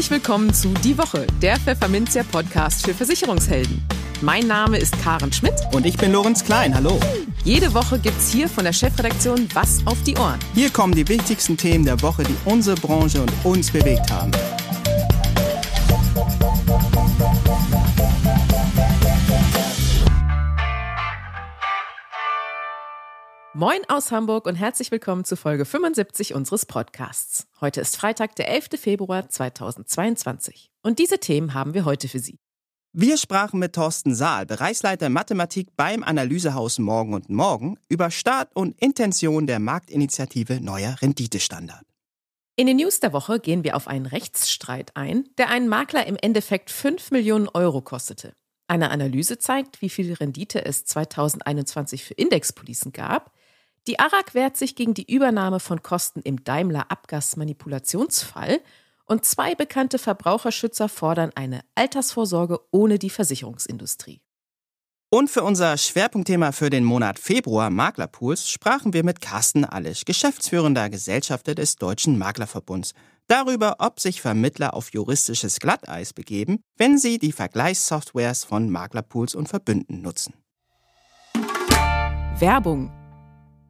Herzlich willkommen zu Die Woche, der Pfefferminzia Podcast für Versicherungshelden. Mein Name ist Karen Schmidt. Und ich bin Lorenz Klein. Hallo. Jede Woche gibt's hier von der Chefredaktion was auf die Ohren. Hier kommen die wichtigsten Themen der Woche, die unsere Branche und uns bewegt haben. Moin aus Hamburg und herzlich willkommen zu Folge 75 unseres Podcasts. Heute ist Freitag, der 11. Februar 2022. Und diese Themen haben wir heute für Sie. Wir sprachen mit Thorsten Saal, Bereichsleiter Mathematik beim Analysehaus Morgen und Morgen, über Start und Intention der Marktinitiative Neuer Renditestandard. In den News der Woche gehen wir auf einen Rechtsstreit ein, der einen Makler im Endeffekt 5 Millionen Euro kostete. Eine Analyse zeigt, wie viel Rendite es 2021 für Indexpolicen gab, die ARAG wehrt sich gegen die Übernahme von Kosten im Daimler-Abgasmanipulationsfall und zwei bekannte Verbraucherschützer fordern eine Altersvorsorge ohne die Versicherungsindustrie. Und für unser Schwerpunktthema für den Monat Februar Maklerpools sprachen wir mit Carsten Allisch, geschäftsführender Gesellschafter des Deutschen Maklerverbunds, darüber, ob sich Vermittler auf juristisches Glatteis begeben, wenn sie die Vergleichssoftwares von Maklerpools und Verbünden nutzen. Werbung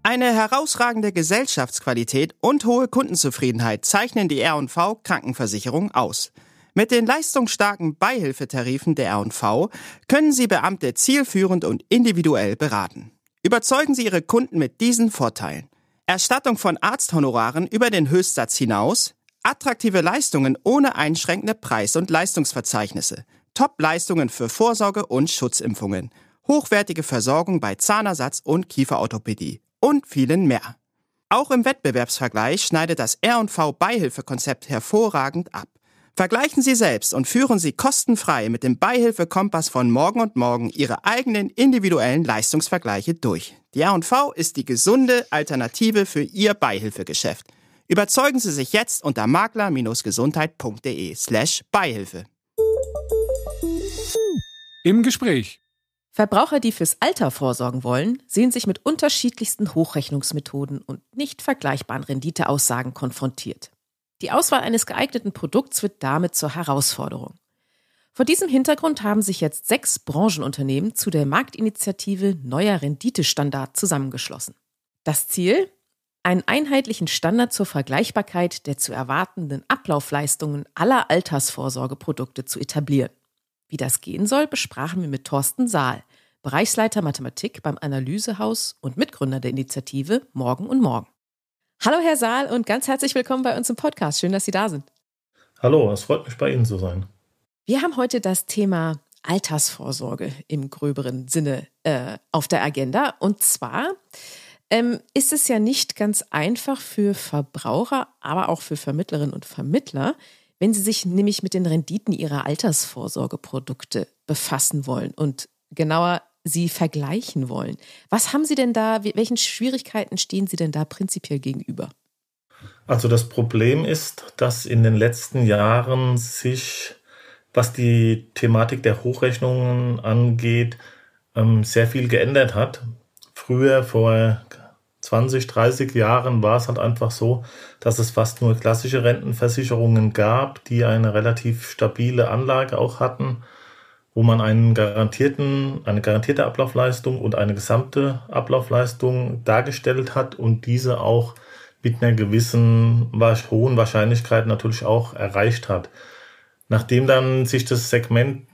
eine herausragende Gesellschaftsqualität und hohe Kundenzufriedenheit zeichnen die R&V Krankenversicherung aus. Mit den leistungsstarken Beihilfetarifen der R&V können Sie Beamte zielführend und individuell beraten. Überzeugen Sie Ihre Kunden mit diesen Vorteilen. Erstattung von Arzthonoraren über den Höchstsatz hinaus, attraktive Leistungen ohne einschränkende Preis- und Leistungsverzeichnisse, Top-Leistungen für Vorsorge und Schutzimpfungen, hochwertige Versorgung bei Zahnersatz und Kieferorthopädie und vielen mehr. Auch im Wettbewerbsvergleich schneidet das R&V Beihilfekonzept hervorragend ab. Vergleichen Sie selbst und führen Sie kostenfrei mit dem Beihilfekompass von Morgen und Morgen Ihre eigenen individuellen Leistungsvergleiche durch. Die R&V ist die gesunde Alternative für Ihr Beihilfegeschäft. Überzeugen Sie sich jetzt unter makler-gesundheit.de slash Beihilfe. Im Gespräch Verbraucher, die fürs Alter vorsorgen wollen, sehen sich mit unterschiedlichsten Hochrechnungsmethoden und nicht vergleichbaren Renditeaussagen konfrontiert. Die Auswahl eines geeigneten Produkts wird damit zur Herausforderung. Vor diesem Hintergrund haben sich jetzt sechs Branchenunternehmen zu der Marktinitiative Neuer Renditestandard zusammengeschlossen. Das Ziel? Einen einheitlichen Standard zur Vergleichbarkeit der zu erwartenden Ablaufleistungen aller Altersvorsorgeprodukte zu etablieren. Wie das gehen soll, besprachen wir mit Thorsten Saal, Bereichsleiter Mathematik beim Analysehaus und Mitgründer der Initiative Morgen und Morgen. Hallo, Herr Saal, und ganz herzlich willkommen bei uns im Podcast. Schön, dass Sie da sind. Hallo, es freut mich, bei Ihnen zu sein. Wir haben heute das Thema Altersvorsorge im gröberen Sinne äh, auf der Agenda. Und zwar ähm, ist es ja nicht ganz einfach für Verbraucher, aber auch für Vermittlerinnen und Vermittler, wenn Sie sich nämlich mit den Renditen Ihrer Altersvorsorgeprodukte befassen wollen und genauer Sie vergleichen wollen. Was haben Sie denn da, welchen Schwierigkeiten stehen Sie denn da prinzipiell gegenüber? Also das Problem ist, dass in den letzten Jahren sich, was die Thematik der Hochrechnungen angeht, ähm, sehr viel geändert hat. Früher, vor 20, 30 Jahren war es halt einfach so, dass es fast nur klassische Rentenversicherungen gab, die eine relativ stabile Anlage auch hatten, wo man einen garantierten, eine garantierte Ablaufleistung und eine gesamte Ablaufleistung dargestellt hat und diese auch mit einer gewissen hohen Wahrscheinlichkeit natürlich auch erreicht hat. Nachdem dann sich das Segment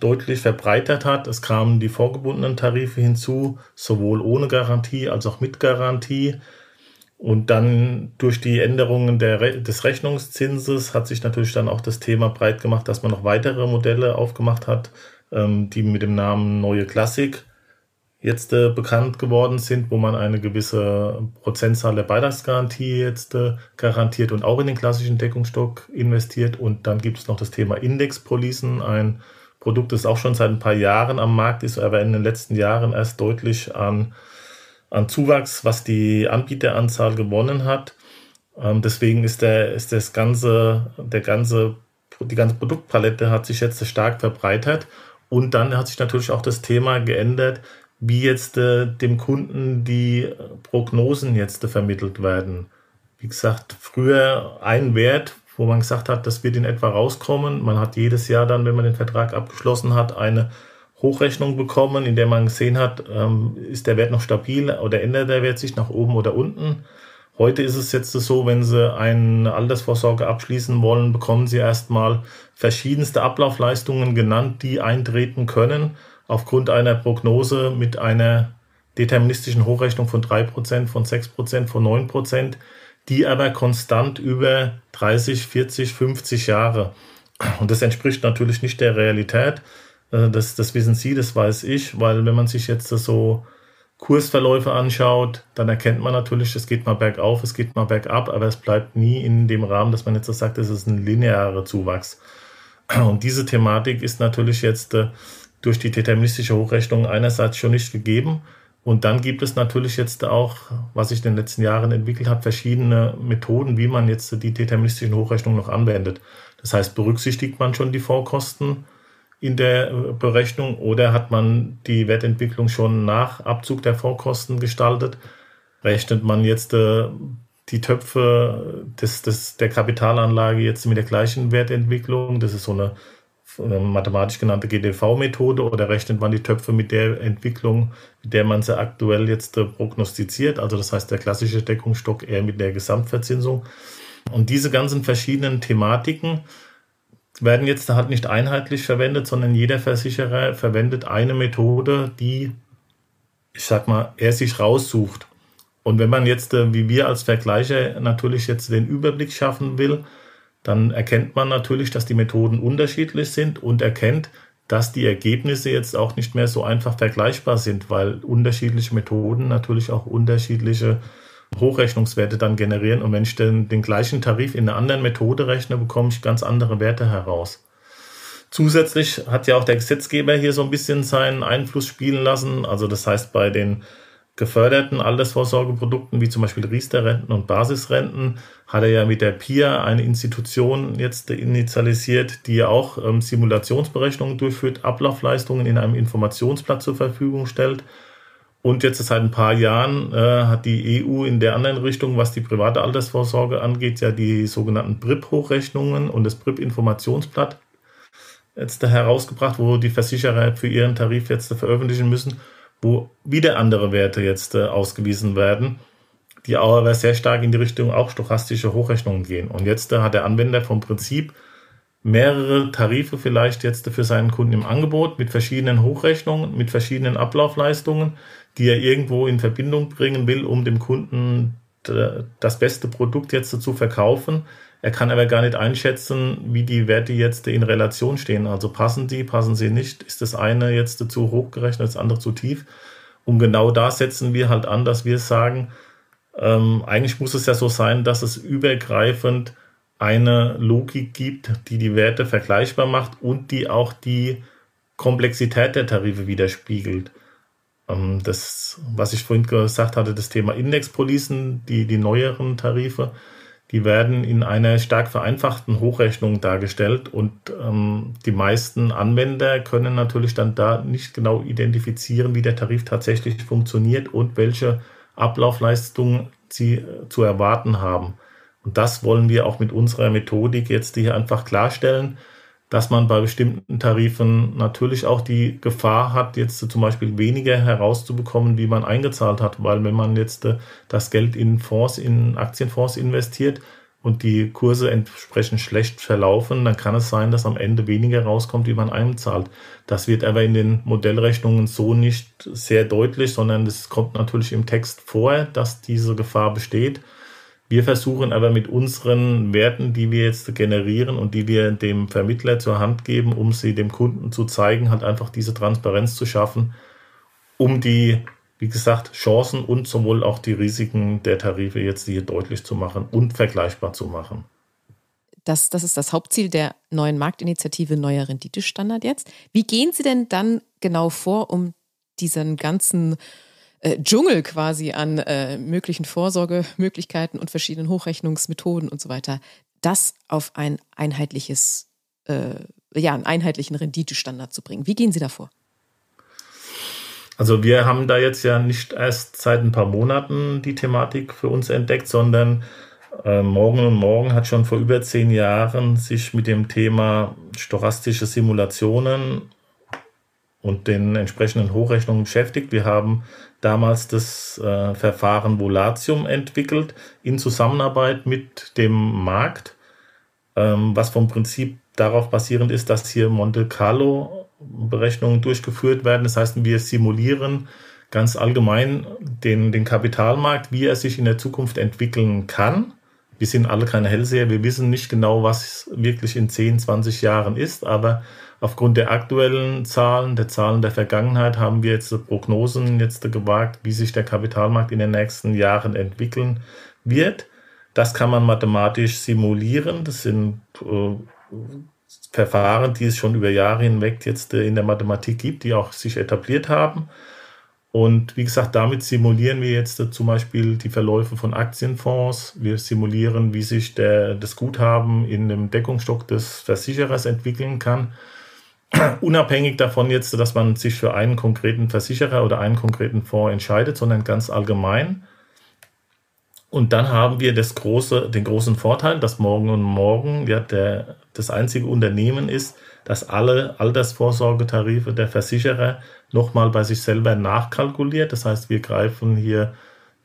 deutlich verbreitert hat. Es kamen die vorgebundenen Tarife hinzu, sowohl ohne Garantie als auch mit Garantie. Und dann durch die Änderungen der, des Rechnungszinses hat sich natürlich dann auch das Thema breit gemacht, dass man noch weitere Modelle aufgemacht hat, ähm, die mit dem Namen Neue Klassik jetzt äh, bekannt geworden sind, wo man eine gewisse Prozentzahl der Beitragsgarantie jetzt äh, garantiert und auch in den klassischen Deckungsstock investiert. Und dann gibt es noch das Thema Indexpolicen, ein Produkt, das auch schon seit ein paar Jahren am Markt ist, aber in den letzten Jahren erst deutlich an, an Zuwachs, was die Anbieteranzahl gewonnen hat. Ähm, deswegen ist der, ist das ganze, der ganze, die ganze Produktpalette hat sich jetzt stark verbreitert. Und dann hat sich natürlich auch das Thema geändert, wie jetzt äh, dem Kunden die Prognosen jetzt äh, vermittelt werden. Wie gesagt, früher ein Wert wo man gesagt hat, das wird in etwa rauskommen. Man hat jedes Jahr dann, wenn man den Vertrag abgeschlossen hat, eine Hochrechnung bekommen, in der man gesehen hat, ähm, ist der Wert noch stabil oder ändert der Wert sich nach oben oder unten. Heute ist es jetzt so, wenn Sie eine Altersvorsorge abschließen wollen, bekommen Sie erstmal verschiedenste Ablaufleistungen genannt, die eintreten können, aufgrund einer Prognose mit einer deterministischen Hochrechnung von 3%, von 6%, von 9%, die aber konstant über 30, 40, 50 Jahre. Und das entspricht natürlich nicht der Realität. Äh, das, das wissen Sie, das weiß ich, weil wenn man sich jetzt so Kursverläufe anschaut, dann erkennt man natürlich, es geht mal bergauf, es geht mal bergab, aber es bleibt nie in dem Rahmen, dass man jetzt so sagt, es ist ein linearer Zuwachs. Und diese Thematik ist natürlich jetzt äh, durch die deterministische Hochrechnung einerseits schon nicht gegeben, und dann gibt es natürlich jetzt auch, was sich in den letzten Jahren entwickelt hat, verschiedene Methoden, wie man jetzt die deterministischen Hochrechnungen noch anwendet. Das heißt, berücksichtigt man schon die Vorkosten in der Berechnung oder hat man die Wertentwicklung schon nach Abzug der Vorkosten gestaltet? Rechnet man jetzt äh, die Töpfe des, des, der Kapitalanlage jetzt mit der gleichen Wertentwicklung? Das ist so eine äh, mathematisch genannte GDV-Methode oder rechnet man die Töpfe mit der Entwicklung, mit der man sie aktuell jetzt äh, prognostiziert, also das heißt der klassische Deckungsstock eher mit der Gesamtverzinsung. Und diese ganzen verschiedenen Thematiken werden jetzt halt nicht einheitlich verwendet, sondern jeder Versicherer verwendet eine Methode, die, ich sag mal, er sich raussucht. Und wenn man jetzt, äh, wie wir als Vergleicher, natürlich jetzt den Überblick schaffen will, dann erkennt man natürlich, dass die Methoden unterschiedlich sind und erkennt, dass die Ergebnisse jetzt auch nicht mehr so einfach vergleichbar sind, weil unterschiedliche Methoden natürlich auch unterschiedliche Hochrechnungswerte dann generieren. Und wenn ich den, den gleichen Tarif in einer anderen Methode rechne, bekomme ich ganz andere Werte heraus. Zusätzlich hat ja auch der Gesetzgeber hier so ein bisschen seinen Einfluss spielen lassen. Also das heißt, bei den geförderten Altersvorsorgeprodukten, wie zum Beispiel Riester-Renten und Basisrenten, hat er ja mit der PIA eine Institution jetzt initialisiert, die ja auch ähm, Simulationsberechnungen durchführt, Ablaufleistungen in einem Informationsblatt zur Verfügung stellt. Und jetzt seit ein paar Jahren äh, hat die EU in der anderen Richtung, was die private Altersvorsorge angeht, ja die sogenannten BRIP-Hochrechnungen und das BRIP-Informationsblatt jetzt da herausgebracht, wo die Versicherer für ihren Tarif jetzt veröffentlichen müssen wo wieder andere Werte jetzt äh, ausgewiesen werden, die aber sehr stark in die Richtung auch stochastische Hochrechnungen gehen. Und jetzt äh, hat der Anwender vom Prinzip mehrere Tarife vielleicht jetzt für seinen Kunden im Angebot mit verschiedenen Hochrechnungen, mit verschiedenen Ablaufleistungen, die er irgendwo in Verbindung bringen will, um dem Kunden äh, das beste Produkt jetzt zu verkaufen, er kann aber gar nicht einschätzen, wie die Werte jetzt in Relation stehen. Also passen die, passen sie nicht? Ist das eine jetzt zu hoch gerechnet, das andere zu tief? Und genau da setzen wir halt an, dass wir sagen, ähm, eigentlich muss es ja so sein, dass es übergreifend eine Logik gibt, die die Werte vergleichbar macht und die auch die Komplexität der Tarife widerspiegelt. Ähm, das, was ich vorhin gesagt hatte, das Thema Indexpolicen, die, die neueren Tarife, die werden in einer stark vereinfachten Hochrechnung dargestellt und ähm, die meisten Anwender können natürlich dann da nicht genau identifizieren, wie der Tarif tatsächlich funktioniert und welche Ablaufleistungen sie äh, zu erwarten haben. Und das wollen wir auch mit unserer Methodik jetzt hier einfach klarstellen dass man bei bestimmten Tarifen natürlich auch die Gefahr hat, jetzt zum Beispiel weniger herauszubekommen, wie man eingezahlt hat, weil wenn man jetzt äh, das Geld in Fonds, in Aktienfonds investiert und die Kurse entsprechend schlecht verlaufen, dann kann es sein, dass am Ende weniger rauskommt, wie man einzahlt. Das wird aber in den Modellrechnungen so nicht sehr deutlich, sondern es kommt natürlich im Text vor, dass diese Gefahr besteht wir versuchen aber mit unseren Werten, die wir jetzt generieren und die wir dem Vermittler zur Hand geben, um sie dem Kunden zu zeigen, halt einfach diese Transparenz zu schaffen, um die, wie gesagt, Chancen und sowohl auch die Risiken der Tarife jetzt hier deutlich zu machen und vergleichbar zu machen. Das, das ist das Hauptziel der neuen Marktinitiative Neuer Renditestandard jetzt. Wie gehen Sie denn dann genau vor, um diesen ganzen äh, Dschungel quasi an äh, möglichen Vorsorgemöglichkeiten und verschiedenen Hochrechnungsmethoden und so weiter, das auf ein einheitliches, äh, ja, einen einheitlichen Renditestandard zu bringen. Wie gehen Sie davor? Also wir haben da jetzt ja nicht erst seit ein paar Monaten die Thematik für uns entdeckt, sondern äh, Morgen und Morgen hat schon vor über zehn Jahren sich mit dem Thema stochastische Simulationen und den entsprechenden Hochrechnungen beschäftigt. Wir haben damals das äh, Verfahren Volatium entwickelt in Zusammenarbeit mit dem Markt, ähm, was vom Prinzip darauf basierend ist, dass hier Monte Carlo Berechnungen durchgeführt werden. Das heißt, wir simulieren ganz allgemein den, den Kapitalmarkt, wie er sich in der Zukunft entwickeln kann. Wir sind alle keine Hellseher, wir wissen nicht genau, was wirklich in 10, 20 Jahren ist, aber Aufgrund der aktuellen Zahlen, der Zahlen der Vergangenheit, haben wir jetzt Prognosen jetzt gewagt, wie sich der Kapitalmarkt in den nächsten Jahren entwickeln wird. Das kann man mathematisch simulieren. Das sind äh, Verfahren, die es schon über Jahre hinweg jetzt äh, in der Mathematik gibt, die auch sich etabliert haben. Und wie gesagt, damit simulieren wir jetzt äh, zum Beispiel die Verläufe von Aktienfonds. Wir simulieren, wie sich der, das Guthaben in dem Deckungsstock des Versicherers entwickeln kann. unabhängig davon jetzt, dass man sich für einen konkreten Versicherer oder einen konkreten Fonds entscheidet, sondern ganz allgemein. Und dann haben wir das große, den großen Vorteil, dass morgen und morgen ja der, das einzige Unternehmen ist, dass alle Altersvorsorgetarife der Versicherer nochmal bei sich selber nachkalkuliert. Das heißt, wir greifen hier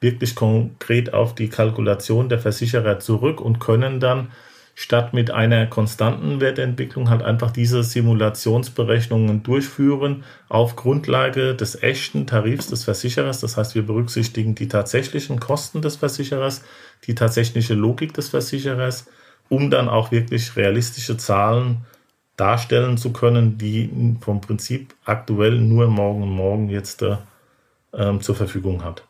wirklich konkret auf die Kalkulation der Versicherer zurück und können dann statt mit einer konstanten Wertentwicklung halt einfach diese Simulationsberechnungen durchführen auf Grundlage des echten Tarifs des Versicherers. Das heißt, wir berücksichtigen die tatsächlichen Kosten des Versicherers, die tatsächliche Logik des Versicherers, um dann auch wirklich realistische Zahlen darstellen zu können, die vom Prinzip aktuell nur morgen und morgen jetzt äh, ähm, zur Verfügung hat.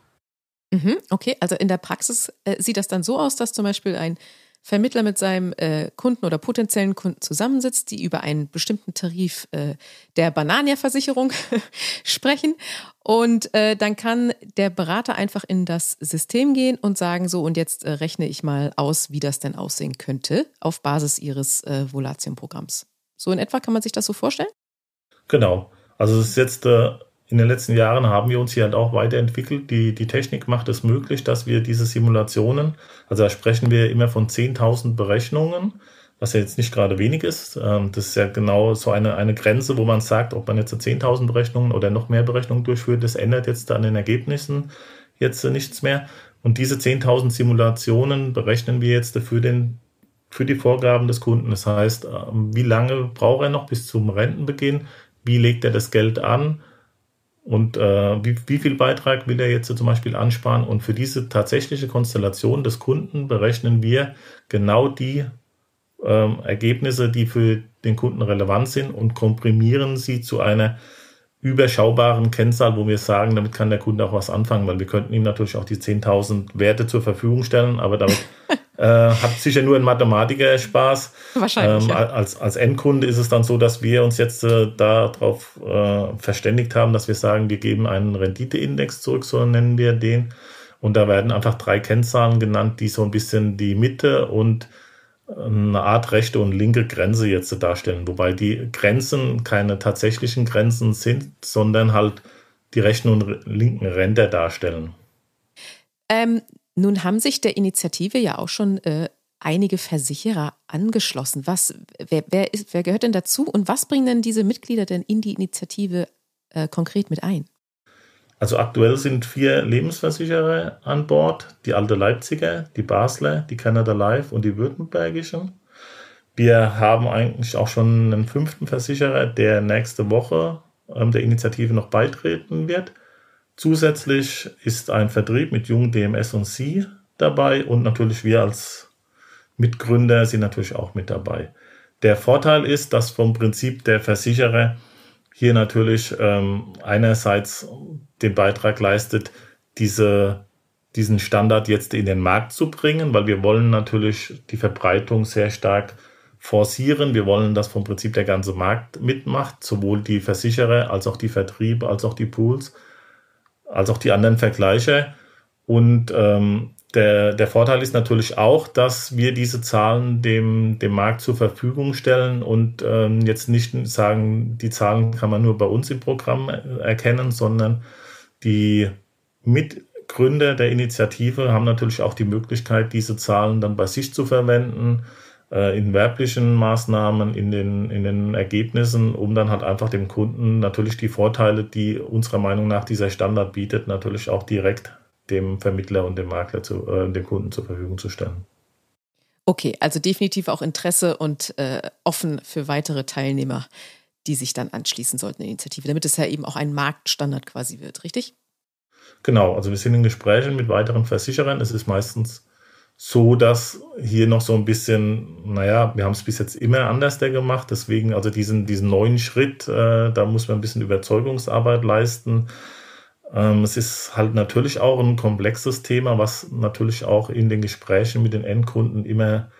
Mhm, okay, also in der Praxis äh, sieht das dann so aus, dass zum Beispiel ein Vermittler mit seinem äh, Kunden oder potenziellen Kunden zusammensitzt, die über einen bestimmten Tarif äh, der Banania-Versicherung sprechen. Und äh, dann kann der Berater einfach in das System gehen und sagen, so, und jetzt äh, rechne ich mal aus, wie das denn aussehen könnte auf Basis Ihres äh, Volatium-Programms. So in etwa kann man sich das so vorstellen? Genau. Also es ist jetzt äh, in den letzten Jahren haben wir uns hier halt auch weiterentwickelt. Die, die Technik macht es möglich, dass wir diese Simulationen, also da sprechen wir immer von 10.000 Berechnungen, was ja jetzt nicht gerade wenig ist. Ähm, das ist ja genau so eine, eine Grenze, wo man sagt, ob man jetzt 10.000 Berechnungen oder noch mehr Berechnungen durchführt, das ändert jetzt an den Ergebnissen jetzt nichts mehr. Und diese 10.000 Simulationen berechnen wir jetzt für den für die Vorgaben des Kunden. Das heißt, ähm, wie lange braucht er noch bis zum Rentenbeginn? Wie legt er das Geld an? Und äh, wie, wie viel Beitrag will er jetzt zum Beispiel ansparen? Und für diese tatsächliche Konstellation des Kunden berechnen wir genau die ähm, Ergebnisse, die für den Kunden relevant sind und komprimieren sie zu einer überschaubaren Kennzahl, wo wir sagen, damit kann der Kunde auch was anfangen, weil wir könnten ihm natürlich auch die 10.000 Werte zur Verfügung stellen, aber damit äh, hat sicher nur ein Mathematiker Spaß. Wahrscheinlich. Ähm, ja. als, als Endkunde ist es dann so, dass wir uns jetzt äh, darauf äh, verständigt haben, dass wir sagen, wir geben einen Renditeindex zurück, so nennen wir den. Und da werden einfach drei Kennzahlen genannt, die so ein bisschen die Mitte und eine Art rechte und linke Grenze jetzt zu darstellen, wobei die Grenzen keine tatsächlichen Grenzen sind, sondern halt die rechten und linken Ränder darstellen. Ähm, nun haben sich der Initiative ja auch schon äh, einige Versicherer angeschlossen. Was, wer, wer, ist, wer gehört denn dazu und was bringen denn diese Mitglieder denn in die Initiative äh, konkret mit ein? Also aktuell sind vier Lebensversicherer an Bord, die alte Leipziger, die Basler, die Canada Life und die württembergischen. Wir haben eigentlich auch schon einen fünften Versicherer, der nächste Woche ähm, der Initiative noch beitreten wird. Zusätzlich ist ein Vertrieb mit Jung, DMS und Sie dabei und natürlich wir als Mitgründer sind natürlich auch mit dabei. Der Vorteil ist, dass vom Prinzip der Versicherer hier natürlich ähm, einerseits den Beitrag leistet, diese, diesen Standard jetzt in den Markt zu bringen, weil wir wollen natürlich die Verbreitung sehr stark forcieren. Wir wollen, dass vom Prinzip der ganze Markt mitmacht, sowohl die Versicherer als auch die Vertriebe, als auch die Pools, als auch die anderen Vergleiche. Und ähm, der, der Vorteil ist natürlich auch, dass wir diese Zahlen dem, dem Markt zur Verfügung stellen und ähm, jetzt nicht sagen, die Zahlen kann man nur bei uns im Programm äh, erkennen, sondern die Mitgründer der Initiative haben natürlich auch die Möglichkeit, diese Zahlen dann bei sich zu verwenden, äh, in werblichen Maßnahmen, in den, in den Ergebnissen, um dann halt einfach dem Kunden natürlich die Vorteile, die unserer Meinung nach dieser Standard bietet, natürlich auch direkt dem Vermittler und dem Makler zu, äh, dem Kunden zur Verfügung zu stellen. Okay, also definitiv auch Interesse und äh, offen für weitere Teilnehmer, die sich dann anschließen sollten in Initiative, damit es ja eben auch ein Marktstandard quasi wird, richtig? Genau, also wir sind in Gesprächen mit weiteren Versicherern. Es ist meistens so, dass hier noch so ein bisschen, naja, wir haben es bis jetzt immer anders der gemacht, deswegen also diesen, diesen neuen Schritt, äh, da muss man ein bisschen Überzeugungsarbeit leisten. Ähm, es ist halt natürlich auch ein komplexes Thema, was natürlich auch in den Gesprächen mit den Endkunden immer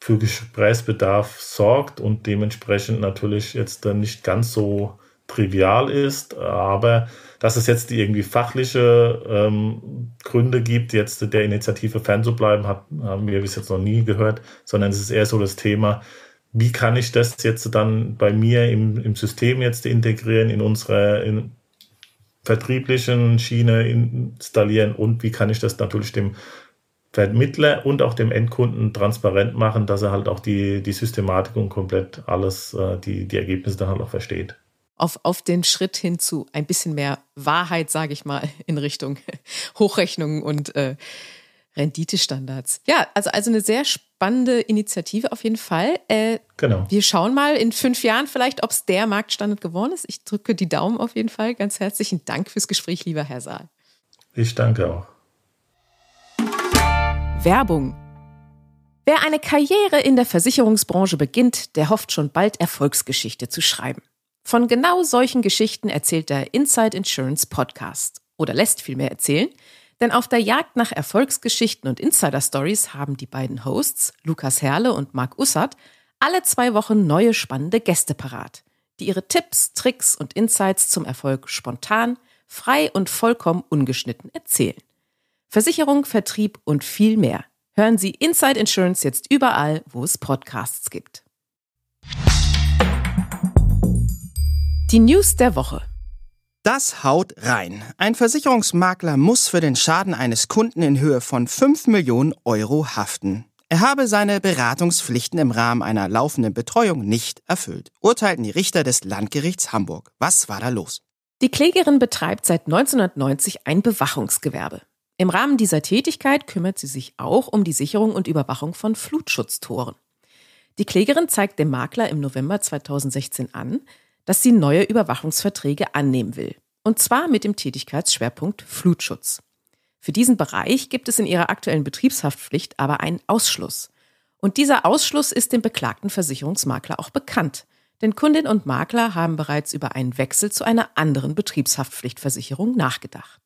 für Gesprächsbedarf sorgt und dementsprechend natürlich jetzt nicht ganz so trivial ist, aber dass es jetzt irgendwie fachliche ähm, Gründe gibt, jetzt der Initiative fernzubleiben, hat, haben wir bis jetzt noch nie gehört, sondern es ist eher so das Thema, wie kann ich das jetzt dann bei mir im, im System jetzt integrieren, in unsere, in, vertrieblichen Schiene installieren und wie kann ich das natürlich dem Vermittler und auch dem Endkunden transparent machen, dass er halt auch die, die Systematik und komplett alles, äh, die, die Ergebnisse dann halt auch versteht. Auf, auf den Schritt hin zu ein bisschen mehr Wahrheit, sage ich mal, in Richtung Hochrechnungen und äh, Renditestandards. Ja, also, also eine sehr spannende Initiative auf jeden Fall. Äh, genau. Wir schauen mal in fünf Jahren vielleicht, ob es der Marktstandard geworden ist. Ich drücke die Daumen auf jeden Fall. Ganz herzlichen Dank fürs Gespräch, lieber Herr Saal. Ich danke auch. Werbung. Wer eine Karriere in der Versicherungsbranche beginnt, der hofft schon bald Erfolgsgeschichte zu schreiben. Von genau solchen Geschichten erzählt der Inside Insurance Podcast oder lässt vielmehr erzählen, denn auf der Jagd nach Erfolgsgeschichten und Insider-Stories haben die beiden Hosts, Lukas Herle und Marc Ussert, alle zwei Wochen neue spannende Gäste parat, die ihre Tipps, Tricks und Insights zum Erfolg spontan, frei und vollkommen ungeschnitten erzählen. Versicherung, Vertrieb und viel mehr. Hören Sie Inside Insurance jetzt überall, wo es Podcasts gibt. Die News der Woche. Das haut rein. Ein Versicherungsmakler muss für den Schaden eines Kunden in Höhe von 5 Millionen Euro haften. Er habe seine Beratungspflichten im Rahmen einer laufenden Betreuung nicht erfüllt, urteilten die Richter des Landgerichts Hamburg. Was war da los? Die Klägerin betreibt seit 1990 ein Bewachungsgewerbe. Im Rahmen dieser Tätigkeit kümmert sie sich auch um die Sicherung und Überwachung von Flutschutztoren. Die Klägerin zeigt dem Makler im November 2016 an, dass sie neue Überwachungsverträge annehmen will. Und zwar mit dem Tätigkeitsschwerpunkt Flutschutz. Für diesen Bereich gibt es in ihrer aktuellen Betriebshaftpflicht aber einen Ausschluss. Und dieser Ausschluss ist dem beklagten Versicherungsmakler auch bekannt. Denn Kundin und Makler haben bereits über einen Wechsel zu einer anderen Betriebshaftpflichtversicherung nachgedacht.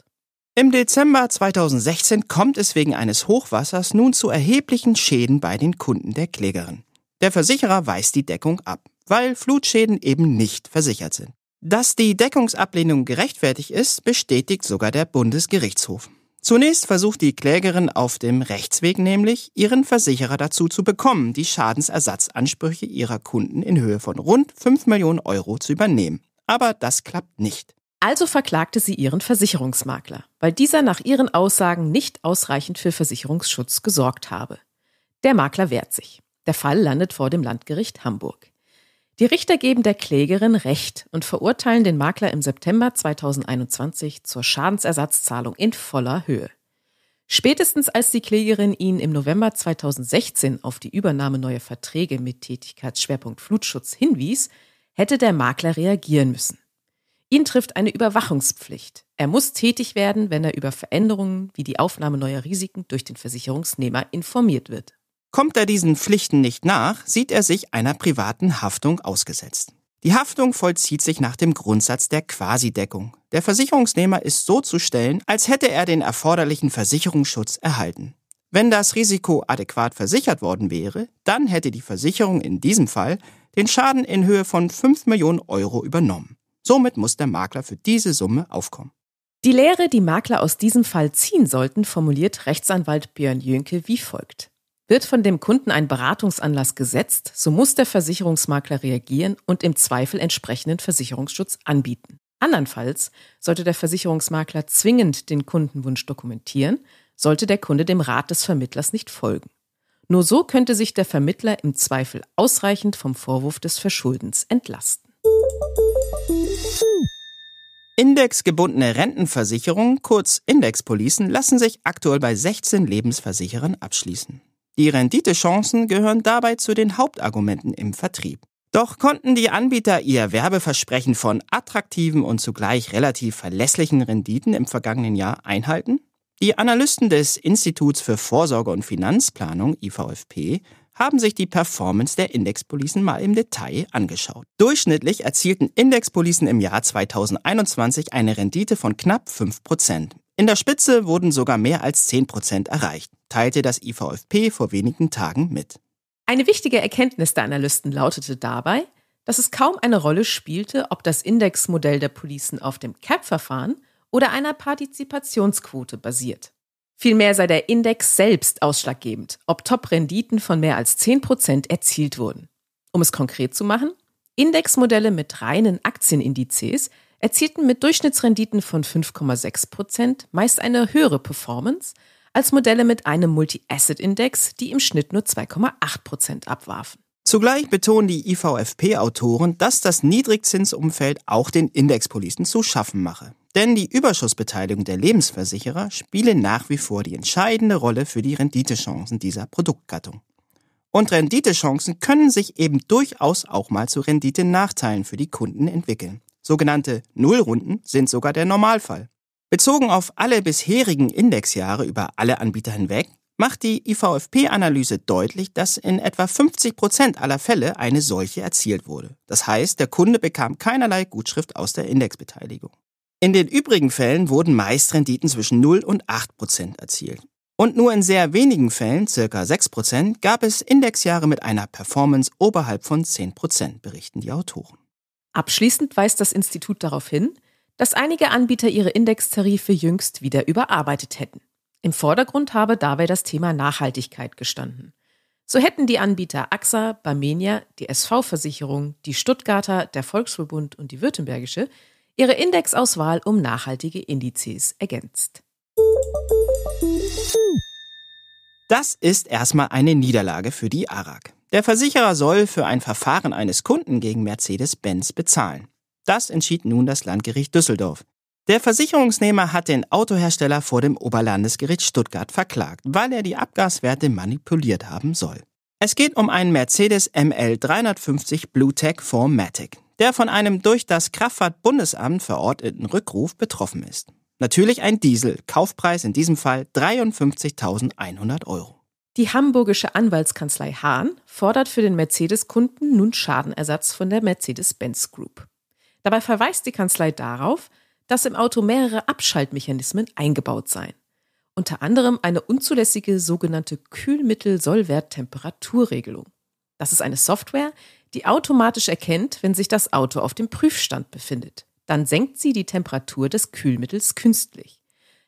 Im Dezember 2016 kommt es wegen eines Hochwassers nun zu erheblichen Schäden bei den Kunden der Klägerin. Der Versicherer weist die Deckung ab weil Flutschäden eben nicht versichert sind. Dass die Deckungsablehnung gerechtfertigt ist, bestätigt sogar der Bundesgerichtshof. Zunächst versucht die Klägerin auf dem Rechtsweg nämlich, ihren Versicherer dazu zu bekommen, die Schadensersatzansprüche ihrer Kunden in Höhe von rund 5 Millionen Euro zu übernehmen. Aber das klappt nicht. Also verklagte sie ihren Versicherungsmakler, weil dieser nach ihren Aussagen nicht ausreichend für Versicherungsschutz gesorgt habe. Der Makler wehrt sich. Der Fall landet vor dem Landgericht Hamburg. Die Richter geben der Klägerin Recht und verurteilen den Makler im September 2021 zur Schadensersatzzahlung in voller Höhe. Spätestens als die Klägerin ihn im November 2016 auf die Übernahme neuer Verträge mit Tätigkeitsschwerpunkt Flutschutz hinwies, hätte der Makler reagieren müssen. Ihn trifft eine Überwachungspflicht. Er muss tätig werden, wenn er über Veränderungen wie die Aufnahme neuer Risiken durch den Versicherungsnehmer informiert wird. Kommt er diesen Pflichten nicht nach, sieht er sich einer privaten Haftung ausgesetzt. Die Haftung vollzieht sich nach dem Grundsatz der Quasideckung. Der Versicherungsnehmer ist so zu stellen, als hätte er den erforderlichen Versicherungsschutz erhalten. Wenn das Risiko adäquat versichert worden wäre, dann hätte die Versicherung in diesem Fall den Schaden in Höhe von 5 Millionen Euro übernommen. Somit muss der Makler für diese Summe aufkommen. Die Lehre, die Makler aus diesem Fall ziehen sollten, formuliert Rechtsanwalt Björn Jönke wie folgt. Wird von dem Kunden ein Beratungsanlass gesetzt, so muss der Versicherungsmakler reagieren und im Zweifel entsprechenden Versicherungsschutz anbieten. Andernfalls sollte der Versicherungsmakler zwingend den Kundenwunsch dokumentieren, sollte der Kunde dem Rat des Vermittlers nicht folgen. Nur so könnte sich der Vermittler im Zweifel ausreichend vom Vorwurf des Verschuldens entlasten. Indexgebundene Rentenversicherungen, kurz Indexpolicen, lassen sich aktuell bei 16 Lebensversicherern abschließen. Die Renditechancen gehören dabei zu den Hauptargumenten im Vertrieb. Doch konnten die Anbieter ihr Werbeversprechen von attraktiven und zugleich relativ verlässlichen Renditen im vergangenen Jahr einhalten? Die Analysten des Instituts für Vorsorge und Finanzplanung IVFP haben sich die Performance der Indexpolicen mal im Detail angeschaut. Durchschnittlich erzielten Indexpolicen im Jahr 2021 eine Rendite von knapp 5%. In der Spitze wurden sogar mehr als 10% erreicht teilte das IVFP vor wenigen Tagen mit. Eine wichtige Erkenntnis der Analysten lautete dabei, dass es kaum eine Rolle spielte, ob das Indexmodell der Policen auf dem CAP-Verfahren oder einer Partizipationsquote basiert. Vielmehr sei der Index selbst ausschlaggebend, ob Top-Renditen von mehr als 10% erzielt wurden. Um es konkret zu machen, Indexmodelle mit reinen Aktienindizes erzielten mit Durchschnittsrenditen von 5,6% meist eine höhere Performance als Modelle mit einem Multi-Asset-Index, die im Schnitt nur 2,8 Prozent abwarfen. Zugleich betonen die IVFP-Autoren, dass das Niedrigzinsumfeld auch den Indexpolisten zu schaffen mache. Denn die Überschussbeteiligung der Lebensversicherer spiele nach wie vor die entscheidende Rolle für die Renditechancen dieser Produktgattung. Und Renditechancen können sich eben durchaus auch mal zu Renditenachteilen für die Kunden entwickeln. Sogenannte Nullrunden sind sogar der Normalfall. Bezogen auf alle bisherigen Indexjahre über alle Anbieter hinweg macht die IVFP-Analyse deutlich, dass in etwa 50 Prozent aller Fälle eine solche erzielt wurde. Das heißt, der Kunde bekam keinerlei Gutschrift aus der Indexbeteiligung. In den übrigen Fällen wurden meist Renditen zwischen 0 und 8 Prozent erzielt. Und nur in sehr wenigen Fällen, circa 6 Prozent, gab es Indexjahre mit einer Performance oberhalb von 10 Prozent, berichten die Autoren. Abschließend weist das Institut darauf hin, dass einige Anbieter ihre Indextarife jüngst wieder überarbeitet hätten. Im Vordergrund habe dabei das Thema Nachhaltigkeit gestanden. So hätten die Anbieter AXA, Barmenia, die SV-Versicherung, die Stuttgarter, der Volksverbund und die Württembergische ihre Indexauswahl um nachhaltige Indizes ergänzt. Das ist erstmal eine Niederlage für die ARAG. Der Versicherer soll für ein Verfahren eines Kunden gegen Mercedes-Benz bezahlen. Das entschied nun das Landgericht Düsseldorf. Der Versicherungsnehmer hat den Autohersteller vor dem Oberlandesgericht Stuttgart verklagt, weil er die Abgaswerte manipuliert haben soll. Es geht um einen Mercedes ML 350 Bluetech 4Matic, der von einem durch das Kraftfahrtbundesamt verordneten Rückruf betroffen ist. Natürlich ein Diesel, Kaufpreis in diesem Fall 53.100 Euro. Die hamburgische Anwaltskanzlei Hahn fordert für den Mercedes-Kunden nun Schadenersatz von der Mercedes-Benz Group. Dabei verweist die Kanzlei darauf, dass im Auto mehrere Abschaltmechanismen eingebaut seien. Unter anderem eine unzulässige sogenannte Kühlmittel-Sollwert-Temperaturregelung. Das ist eine Software, die automatisch erkennt, wenn sich das Auto auf dem Prüfstand befindet. Dann senkt sie die Temperatur des Kühlmittels künstlich.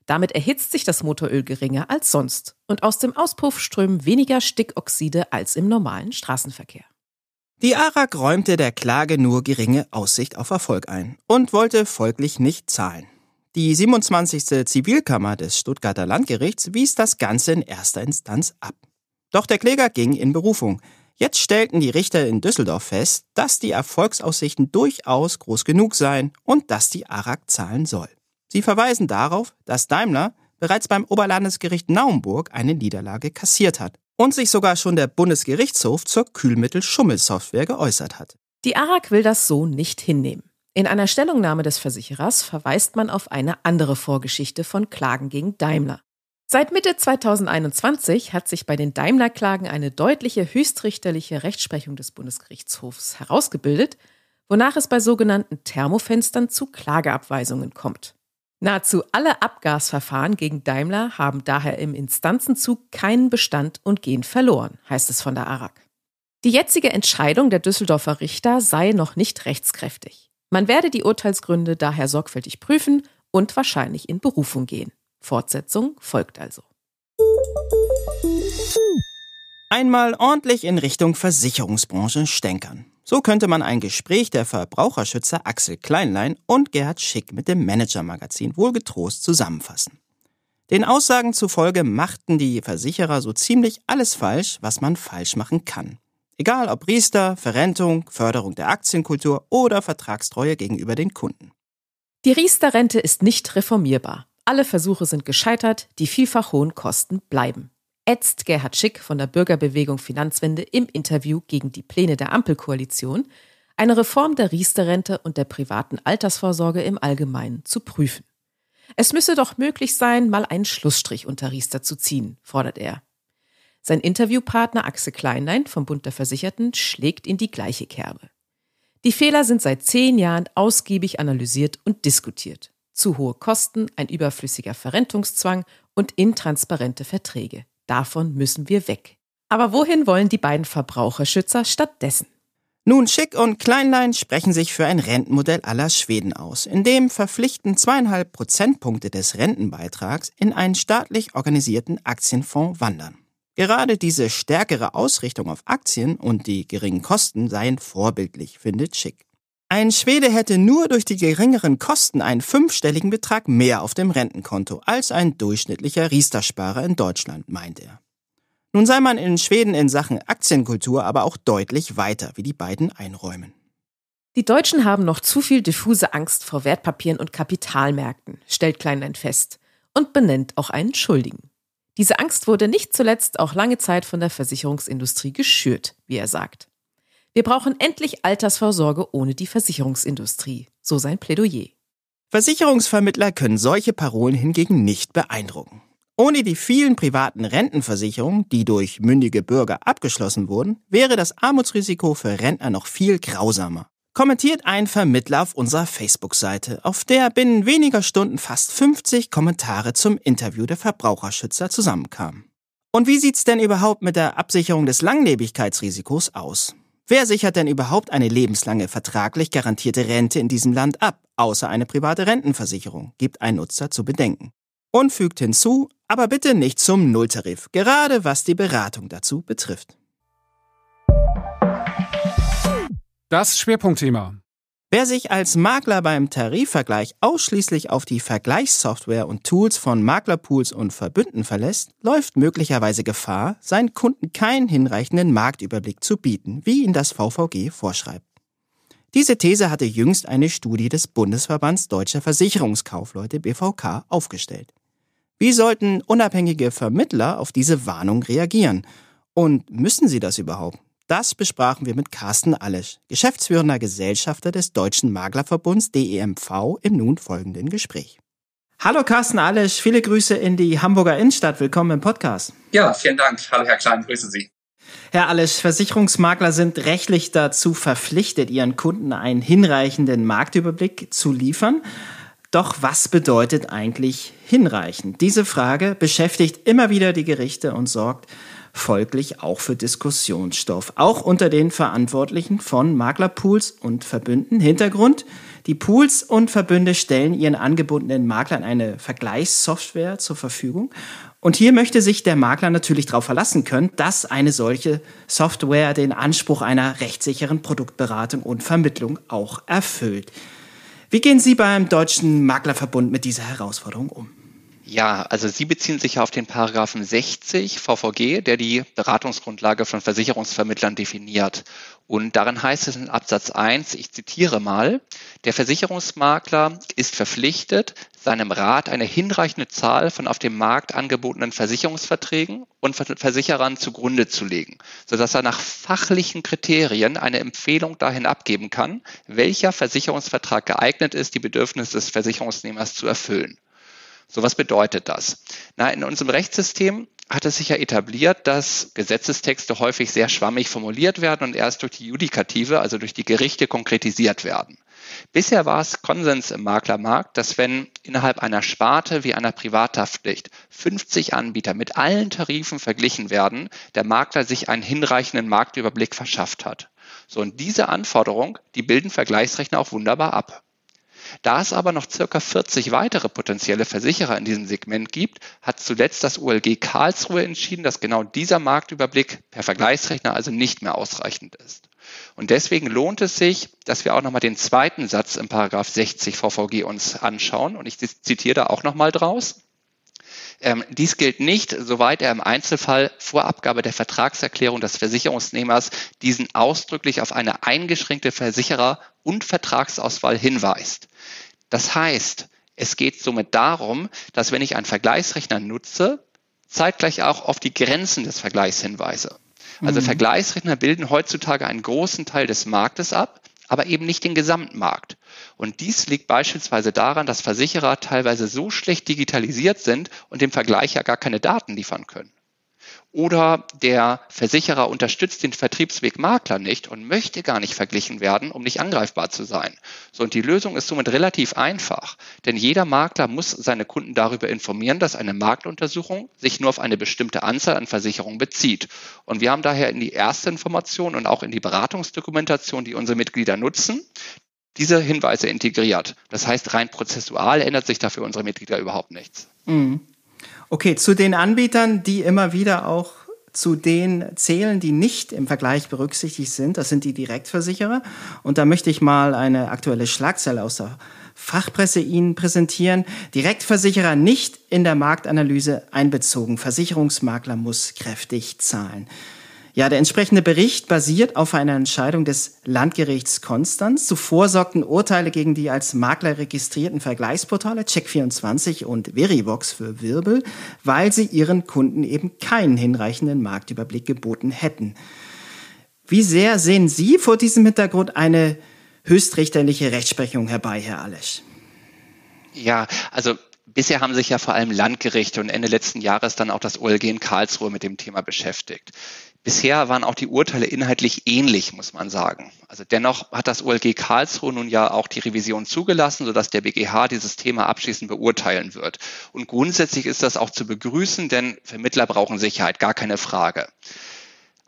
Damit erhitzt sich das Motoröl geringer als sonst und aus dem Auspuff strömen weniger Stickoxide als im normalen Straßenverkehr. Die ARAG räumte der Klage nur geringe Aussicht auf Erfolg ein und wollte folglich nicht zahlen. Die 27. Zivilkammer des Stuttgarter Landgerichts wies das Ganze in erster Instanz ab. Doch der Kläger ging in Berufung. Jetzt stellten die Richter in Düsseldorf fest, dass die Erfolgsaussichten durchaus groß genug seien und dass die ARAG zahlen soll. Sie verweisen darauf, dass Daimler bereits beim Oberlandesgericht Naumburg eine Niederlage kassiert hat und sich sogar schon der Bundesgerichtshof zur Kühlmittelschummelsoftware geäußert hat. Die ARAG will das so nicht hinnehmen. In einer Stellungnahme des Versicherers verweist man auf eine andere Vorgeschichte von Klagen gegen Daimler. Seit Mitte 2021 hat sich bei den Daimler-Klagen eine deutliche höchstrichterliche Rechtsprechung des Bundesgerichtshofs herausgebildet, wonach es bei sogenannten Thermofenstern zu Klageabweisungen kommt. Nahezu alle Abgasverfahren gegen Daimler haben daher im Instanzenzug keinen Bestand und gehen verloren, heißt es von der ARAG. Die jetzige Entscheidung der Düsseldorfer Richter sei noch nicht rechtskräftig. Man werde die Urteilsgründe daher sorgfältig prüfen und wahrscheinlich in Berufung gehen. Fortsetzung folgt also. Einmal ordentlich in Richtung Versicherungsbranche stänkern. So könnte man ein Gespräch der Verbraucherschützer Axel Kleinlein und Gerhard Schick mit dem Manager-Magazin wohl getrost zusammenfassen. Den Aussagen zufolge machten die Versicherer so ziemlich alles falsch, was man falsch machen kann. Egal ob Riester, Verrentung, Förderung der Aktienkultur oder Vertragstreue gegenüber den Kunden. Die Riester-Rente ist nicht reformierbar. Alle Versuche sind gescheitert, die vielfach hohen Kosten bleiben ätzt Gerhard Schick von der Bürgerbewegung Finanzwende im Interview gegen die Pläne der Ampelkoalition, eine Reform der Riester-Rente und der privaten Altersvorsorge im Allgemeinen zu prüfen. Es müsse doch möglich sein, mal einen Schlussstrich unter Riester zu ziehen, fordert er. Sein Interviewpartner Axel Kleinlein vom Bund der Versicherten schlägt in die gleiche Kerbe. Die Fehler sind seit zehn Jahren ausgiebig analysiert und diskutiert. Zu hohe Kosten, ein überflüssiger Verrentungszwang und intransparente Verträge. Davon müssen wir weg. Aber wohin wollen die beiden Verbraucherschützer stattdessen? Nun, Schick und Kleinlein sprechen sich für ein Rentenmodell aller Schweden aus, in dem verpflichtend zweieinhalb Prozentpunkte des Rentenbeitrags in einen staatlich organisierten Aktienfonds wandern. Gerade diese stärkere Ausrichtung auf Aktien und die geringen Kosten seien vorbildlich, findet Schick. Ein Schwede hätte nur durch die geringeren Kosten einen fünfstelligen Betrag mehr auf dem Rentenkonto als ein durchschnittlicher Riester-Sparer in Deutschland, meint er. Nun sei man in Schweden in Sachen Aktienkultur aber auch deutlich weiter, wie die beiden einräumen. Die Deutschen haben noch zu viel diffuse Angst vor Wertpapieren und Kapitalmärkten, stellt Kleinlein fest und benennt auch einen Schuldigen. Diese Angst wurde nicht zuletzt auch lange Zeit von der Versicherungsindustrie geschürt, wie er sagt. Wir brauchen endlich Altersvorsorge ohne die Versicherungsindustrie, so sein Plädoyer. Versicherungsvermittler können solche Parolen hingegen nicht beeindrucken. Ohne die vielen privaten Rentenversicherungen, die durch mündige Bürger abgeschlossen wurden, wäre das Armutsrisiko für Rentner noch viel grausamer. Kommentiert ein Vermittler auf unserer Facebook-Seite, auf der binnen weniger Stunden fast 50 Kommentare zum Interview der Verbraucherschützer zusammenkamen. Und wie sieht's denn überhaupt mit der Absicherung des Langlebigkeitsrisikos aus? Wer sichert denn überhaupt eine lebenslange vertraglich garantierte Rente in diesem Land ab, außer eine private Rentenversicherung, gibt ein Nutzer zu bedenken. Und fügt hinzu, aber bitte nicht zum Nulltarif, gerade was die Beratung dazu betrifft. Das Schwerpunktthema. Wer sich als Makler beim Tarifvergleich ausschließlich auf die Vergleichssoftware und Tools von Maklerpools und Verbünden verlässt, läuft möglicherweise Gefahr, seinen Kunden keinen hinreichenden Marktüberblick zu bieten, wie ihn das VVG vorschreibt. Diese These hatte jüngst eine Studie des Bundesverbands Deutscher Versicherungskaufleute BVK aufgestellt. Wie sollten unabhängige Vermittler auf diese Warnung reagieren? Und müssen sie das überhaupt? Das besprachen wir mit Carsten Allesch, geschäftsführender Gesellschafter des Deutschen Maklerverbunds DEMV, im nun folgenden Gespräch. Hallo Carsten Allesch, viele Grüße in die Hamburger Innenstadt. Willkommen im Podcast. Ja, vielen Dank. Hallo Herr Klein, grüße Sie. Herr Alles, Versicherungsmakler sind rechtlich dazu verpflichtet, ihren Kunden einen hinreichenden Marktüberblick zu liefern. Doch was bedeutet eigentlich hinreichend? Diese Frage beschäftigt immer wieder die Gerichte und sorgt folglich auch für Diskussionsstoff, auch unter den Verantwortlichen von Maklerpools und Verbünden. Hintergrund, die Pools und Verbünde stellen ihren angebundenen Maklern eine Vergleichssoftware zur Verfügung. Und hier möchte sich der Makler natürlich darauf verlassen können, dass eine solche Software den Anspruch einer rechtssicheren Produktberatung und Vermittlung auch erfüllt. Wie gehen Sie beim Deutschen Maklerverbund mit dieser Herausforderung um? Ja, also Sie beziehen sich auf den Paragraphen 60 VVG, der die Beratungsgrundlage von Versicherungsvermittlern definiert. Und darin heißt es in Absatz 1, ich zitiere mal, der Versicherungsmakler ist verpflichtet, seinem Rat eine hinreichende Zahl von auf dem Markt angebotenen Versicherungsverträgen und Versicherern zugrunde zu legen, sodass er nach fachlichen Kriterien eine Empfehlung dahin abgeben kann, welcher Versicherungsvertrag geeignet ist, die Bedürfnisse des Versicherungsnehmers zu erfüllen. So, was bedeutet das? Na, in unserem Rechtssystem hat es sich ja etabliert, dass Gesetzestexte häufig sehr schwammig formuliert werden und erst durch die Judikative, also durch die Gerichte, konkretisiert werden. Bisher war es Konsens im Maklermarkt, dass wenn innerhalb einer Sparte wie einer Privathaftpflicht 50 Anbieter mit allen Tarifen verglichen werden, der Makler sich einen hinreichenden Marktüberblick verschafft hat. So, und diese Anforderung, die bilden Vergleichsrechner auch wunderbar ab. Da es aber noch circa 40 weitere potenzielle Versicherer in diesem Segment gibt, hat zuletzt das ULG Karlsruhe entschieden, dass genau dieser Marktüberblick per Vergleichsrechner also nicht mehr ausreichend ist. Und deswegen lohnt es sich, dass wir auch nochmal den zweiten Satz im Paragraph 60 VVG uns anschauen. Und ich zitiere da auch nochmal draus. Ähm, dies gilt nicht, soweit er im Einzelfall vor Abgabe der Vertragserklärung des Versicherungsnehmers diesen ausdrücklich auf eine eingeschränkte Versicherer- und Vertragsauswahl hinweist. Das heißt, es geht somit darum, dass wenn ich einen Vergleichsrechner nutze, zeitgleich auch auf die Grenzen des Vergleichs hinweise. Also mhm. Vergleichsrechner bilden heutzutage einen großen Teil des Marktes ab, aber eben nicht den Gesamtmarkt. Und dies liegt beispielsweise daran, dass Versicherer teilweise so schlecht digitalisiert sind und dem Vergleich ja gar keine Daten liefern können oder der Versicherer unterstützt den Vertriebsweg Makler nicht und möchte gar nicht verglichen werden, um nicht angreifbar zu sein. So, und die Lösung ist somit relativ einfach, denn jeder Makler muss seine Kunden darüber informieren, dass eine Marktuntersuchung sich nur auf eine bestimmte Anzahl an Versicherungen bezieht. Und wir haben daher in die erste Information und auch in die Beratungsdokumentation, die unsere Mitglieder nutzen, diese Hinweise integriert. Das heißt, rein prozessual ändert sich dafür unsere Mitglieder überhaupt nichts. Mhm. Okay, zu den Anbietern, die immer wieder auch zu den zählen, die nicht im Vergleich berücksichtigt sind. Das sind die Direktversicherer. Und da möchte ich mal eine aktuelle Schlagzeile aus der Fachpresse Ihnen präsentieren. Direktversicherer nicht in der Marktanalyse einbezogen. Versicherungsmakler muss kräftig zahlen. Ja, der entsprechende Bericht basiert auf einer Entscheidung des Landgerichts Konstanz. Zuvor sorgten Urteile gegen die als Makler registrierten Vergleichsportale Check24 und Verivox für Wirbel, weil sie ihren Kunden eben keinen hinreichenden Marktüberblick geboten hätten. Wie sehr sehen Sie vor diesem Hintergrund eine höchstrichterliche Rechtsprechung herbei, Herr Alesch? Ja, also Bisher haben sich ja vor allem Landgerichte und Ende letzten Jahres dann auch das OLG in Karlsruhe mit dem Thema beschäftigt. Bisher waren auch die Urteile inhaltlich ähnlich, muss man sagen. Also dennoch hat das OLG Karlsruhe nun ja auch die Revision zugelassen, sodass der BGH dieses Thema abschließend beurteilen wird. Und grundsätzlich ist das auch zu begrüßen, denn Vermittler brauchen Sicherheit, gar keine Frage.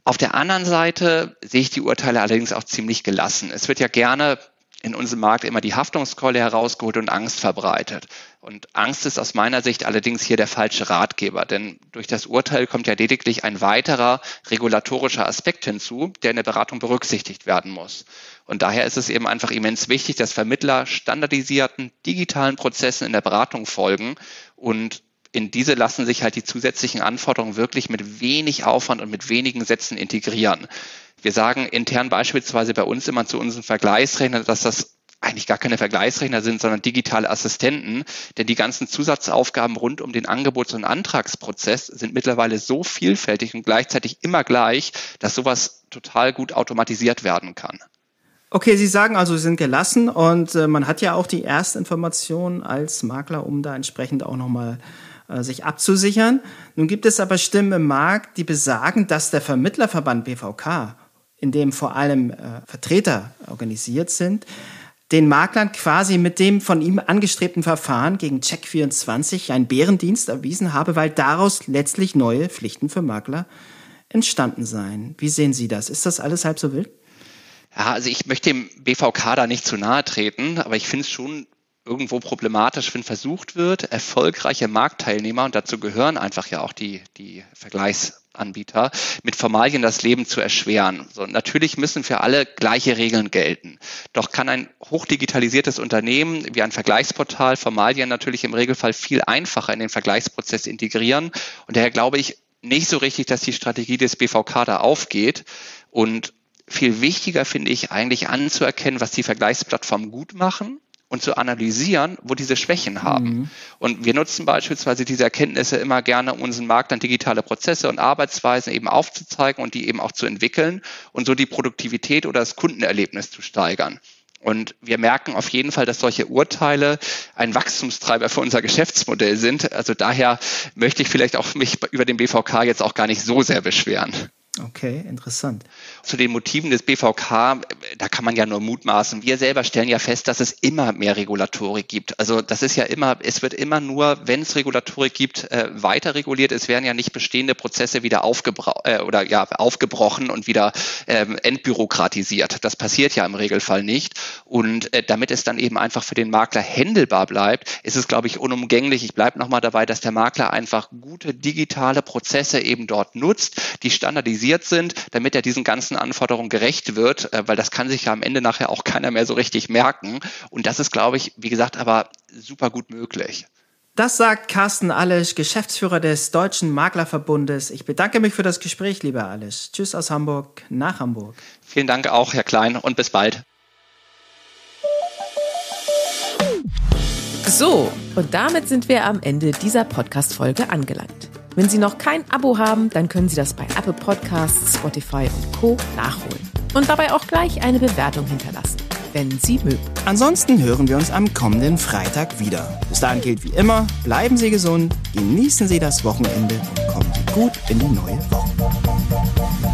Auf der anderen Seite sehe ich die Urteile allerdings auch ziemlich gelassen. Es wird ja gerne in unserem Markt immer die Haftungskeule herausgeholt und Angst verbreitet. Und Angst ist aus meiner Sicht allerdings hier der falsche Ratgeber, denn durch das Urteil kommt ja lediglich ein weiterer regulatorischer Aspekt hinzu, der in der Beratung berücksichtigt werden muss. Und daher ist es eben einfach immens wichtig, dass Vermittler standardisierten digitalen Prozessen in der Beratung folgen und in diese lassen sich halt die zusätzlichen Anforderungen wirklich mit wenig Aufwand und mit wenigen Sätzen integrieren. Wir sagen intern beispielsweise bei uns immer zu unseren Vergleichsrechnern, dass das eigentlich gar keine Vergleichsrechner sind, sondern digitale Assistenten. Denn die ganzen Zusatzaufgaben rund um den Angebots- und Antragsprozess sind mittlerweile so vielfältig und gleichzeitig immer gleich, dass sowas total gut automatisiert werden kann. Okay, Sie sagen also, Sie sind gelassen und äh, man hat ja auch die Erstinformation als Makler, um da entsprechend auch nochmal äh, sich abzusichern. Nun gibt es aber Stimmen im Markt, die besagen, dass der Vermittlerverband BVK, in dem vor allem äh, Vertreter organisiert sind, den Maklern quasi mit dem von ihm angestrebten Verfahren gegen Check24 einen Bärendienst erwiesen habe, weil daraus letztlich neue Pflichten für Makler entstanden seien. Wie sehen Sie das? Ist das alles halb so wild? Ja, also ich möchte dem BVK da nicht zu nahe treten, aber ich finde es schon irgendwo problematisch, wenn versucht wird, erfolgreiche Marktteilnehmer, und dazu gehören einfach ja auch die, die Vergleichsanbieter, mit Formalien das Leben zu erschweren. So, natürlich müssen für alle gleiche Regeln gelten. Doch kann ein hochdigitalisiertes Unternehmen wie ein Vergleichsportal Formalien natürlich im Regelfall viel einfacher in den Vergleichsprozess integrieren. Und daher glaube ich nicht so richtig, dass die Strategie des BVK da aufgeht. Und viel wichtiger finde ich eigentlich anzuerkennen, was die Vergleichsplattformen gut machen und zu analysieren, wo diese Schwächen haben. Mhm. Und wir nutzen beispielsweise diese Erkenntnisse immer gerne, um unseren Markt dann digitale Prozesse und Arbeitsweisen eben aufzuzeigen und die eben auch zu entwickeln und so die Produktivität oder das Kundenerlebnis zu steigern. Und wir merken auf jeden Fall, dass solche Urteile ein Wachstumstreiber für unser Geschäftsmodell sind. Also daher möchte ich vielleicht auch mich über den BVK jetzt auch gar nicht so sehr beschweren. Okay, interessant zu den Motiven des BVK, da kann man ja nur mutmaßen. Wir selber stellen ja fest, dass es immer mehr Regulatorik gibt. Also das ist ja immer, es wird immer nur, wenn es Regulatorik gibt, äh, weiter reguliert. Es werden ja nicht bestehende Prozesse wieder aufgebra äh, oder ja, aufgebrochen und wieder ähm, entbürokratisiert. Das passiert ja im Regelfall nicht. Und äh, damit es dann eben einfach für den Makler händelbar bleibt, ist es, glaube ich, unumgänglich. Ich bleibe nochmal dabei, dass der Makler einfach gute digitale Prozesse eben dort nutzt, die standardisiert sind, damit er diesen ganzen ganzen Anforderungen gerecht wird, äh, weil das kann sich ja am Ende nachher auch keiner mehr so richtig merken. Und das ist, glaube ich, wie gesagt, aber super gut möglich. Das sagt Carsten Alisch, Geschäftsführer des Deutschen Maklerverbundes. Ich bedanke mich für das Gespräch, lieber Alisch. Tschüss aus Hamburg, nach Hamburg. Vielen Dank auch, Herr Klein, und bis bald. So, und damit sind wir am Ende dieser Podcast-Folge angelangt. Wenn Sie noch kein Abo haben, dann können Sie das bei Apple Podcasts, Spotify und Co. nachholen. Und dabei auch gleich eine Bewertung hinterlassen, wenn Sie mögen. Ansonsten hören wir uns am kommenden Freitag wieder. Bis dahin gilt wie immer, bleiben Sie gesund, genießen Sie das Wochenende und kommen Sie gut in die neue Woche.